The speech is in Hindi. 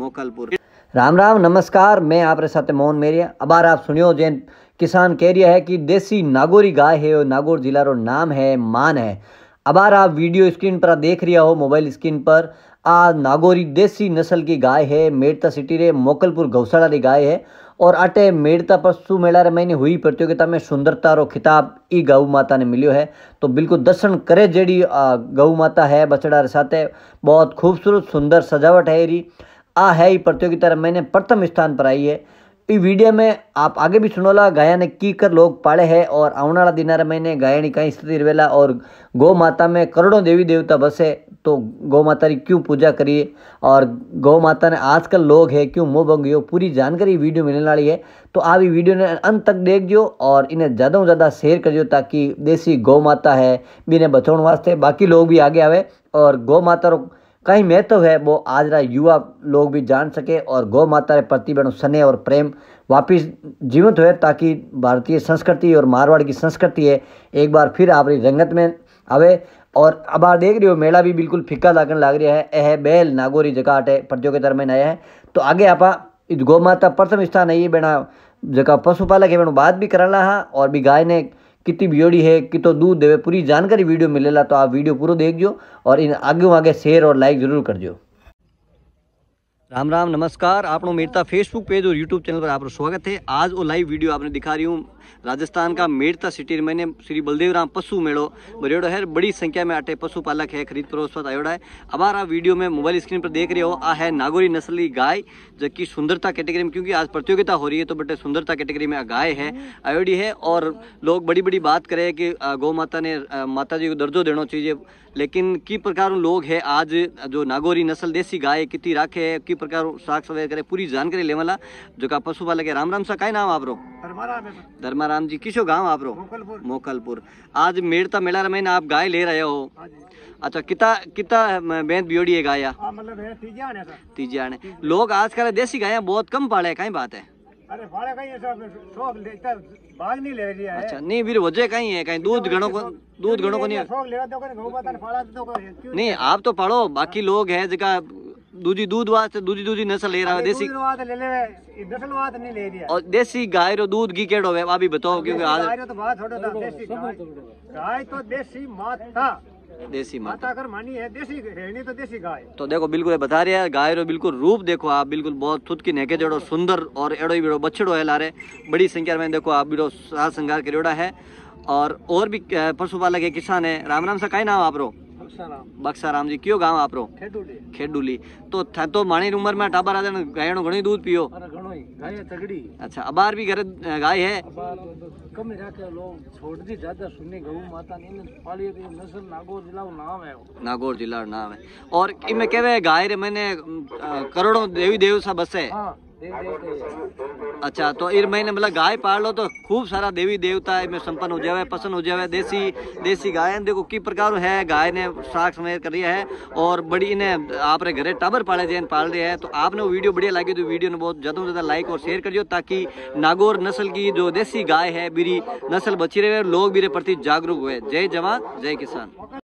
मोकलपुर राम राम नमस्कार मैं आप साथ मोहन मेरिया अब आर आप सुनियो जैन किसान कह रहा है कि देसी नागौरी गाय है और नागौर जिला रो नाम है मान है अब आर आप वीडियो स्क्रीन पर देख रिया हो मोबाइल स्क्रीन पर आ नागौरी देसी नस्ल की गाय है मेड़ता सिटी रे मोकलपुर गौशाला री गाय है और अटे मेड़ता पशु मेला रे महीने हुई प्रतियोगिता में सुंदरता रो खिताब ई गऊ माता ने मिलो है तो बिल्कुल दर्शन करे जेडी गऊ माता है बछड़ा रे साथ बहुत खूबसूरत सुंदर सजावट है री आ है ही प्रतियोगिता रे महीने प्रथम स्थान पर आई है आप आगे भी सुनोला ಆಗೆ ಬಿ ಸುಣೋಲ ಗಾಯನ ಕೀಕರ್ ಲೋಗ್ ಪಾಳೆ ಹೇ ಔರ್ ಅವನಾಳ ದಿನಾರ ಮೈನೆ ಗಾಯಣಿ ಕಾಯಿ स्थिति रेला और गौ माता में करोड़ों देवी देवता बसे तो गौ माता की क्यों पूजा करिए और गौ माता ने आजकल लोग है क्यों मोह भंग हो पूरी जानकारी वीडियो मिलने वाली है तो आप वीडियो ने अंत तक देख दियो और इन्हें ज़्यादा से ज़्यादा शेयर करियो ताकि देसी गौ माता है भी इन्हें बचाने वास्ते बाकी लोग भी आगे आवे और गौ माता रो कहीं महत्व तो है वो आज रहा युवा लोग भी जान सके और गौ माता के प्रति बनो स्नेह और प्रेम वापिस जीवंत हुए ताकि भारतीय संस्कृति और मारवाड़ की संस्कृति है एक बार फिर आप रंगत में आवे और अब आप देख रहे हो मेला भी बिल्कुल फिक्का लागन लाग रहा है यह बैल नागौरी जकाट है प्रतियोगिता में नया है तो आगे आप गौ माता प्रथम स्थान है ये बेना जगह पशुपालक है बेनो बात भी करना है और भी गाय ने कितनी बियोड़ी है कितो दूध देवे पूरी जानकारी वीडियो मिलेला तो आप वीडियो पूरा जो और इन आगे आगे शेयर और लाइक जरूर कर दियो राम राम नमस्कार आपनों मेड़ता फेसबुक पेज और यूट्यूब चैनल पर आप स्वागत है आज वो लाइव वीडियो आपने दिखा रही हूँ राजस्थान का मेड़ता सिटी मैंने श्री बलदेव राम पशु मेड़ो बरेड़ो है बड़ी संख्या में आटे पशुपालक है खरीद परोसवत आयोड़ा है हमारा वीडियो में मोबाइल स्क्रीन पर देख रहे हो आ है नागोरी नस्ली गाय जबकि सुंदरता कैटेगरी में क्योंकि आज प्रतियोगिता हो रही है तो बटे सुंदरता कैटेगरी में गाय है आयोडी है और लोग बड़ी बड़ी बात करें कि गौ माता ने माता जी को दर्जो देना चाहिए लेकिन की प्रकार लोग है आज जो नागौरी नस्ल देसी गाय कितनी राखे है की प्रकार साग सवेर करे पूरी जानकारी ले वाला जो का पशुपालक है राम राम सा काय नाम आप रो धर्माराम जी किसो गांव आप रो मोकलपुर आज मेड़ता मेला में आप गाय ले रहे हो हाँ अच्छा कितना कितना बेहद बियोड़ी है गाय हाँ, मतलब तीजे आने लोग आजकल देसी गाय बहुत कम पाले कहीं बात है अरे कहीं शौक नहीं ले रही है अच्छा नहीं फिर वजह कहीं है कहीं दूध घणो को दूध घणो को नहीं शौक ले तो तो नहीं आप तो पाड़ो बाकी लोग है जका दूजी दूध वास्ते दूजी दूजी नस्ल ले रहा है देसी ले ले नस्ल नहीं ले रही और देसी गाय रो दूध घी केड़ो है आप भी बताओ क्योंकि आज गाय तो बात छोड़ो तो, गाय तो देसी माता देसी माता अगर मानी है देसी रहनी तो देसी गाय तो देखो बिल्कुल बता रहे हैं गाय रो बिल्कुल रूप देखो आप बिल्कुल बहुत थुत की नेके जड़ो सुंदर और एड़ो ही बेड़ो बछड़ो है लारे बड़ी संख्या में देखो आप बीड़ो सा श्रृंगार करोड़ा है और और भी पशुपालक है किसान है राम राम सा का नाम आप रो سلام બક્ષરામજી કયો ગામ આપરો ખેડુલી ખેડુલી તો થાતો માણી ઉમર માં ટાબરા દ ને ગાયણો ઘણો દૂધ પીયો અરે ઘણોય ગાયે તગડી અચ્છા અબાર ભી ઘરે ગાય હે કમ રાખે લોગ છોડ દી જદા સુની ગૌ માતા ની ને પાળીય ને નજર નાગોર જિલ્લા નો નામ આવો નાગોર જિલ્લા નો નામ હે ઓર ઇમે કેવે ગાય રે મને કરોડો દેવી દેવ સા બસે હા નાગોર જિલ્લા अच्छा तो इर महीने मतलब गाय पाल लो तो खूब सारा देवी देवता में संपन्न हो जाए पसंद हो जाए देसी देसी गाय देखो की प्रकार है गाय ने साख समय करी है और बड़ी इन्हें आप घरे टाबर पाले जैन पाल रहे हैं तो आपने वो वीडियो बढ़िया लगी तो वीडियो ने बहुत ज़्यादा से ज़्यादा लाइक और शेयर करियो ताकि नागौर नस्ल की जो देसी गाय है मेरी नस्ल बची रहे लोग मेरे प्रति जागरूक हुए जय जवान जय किसान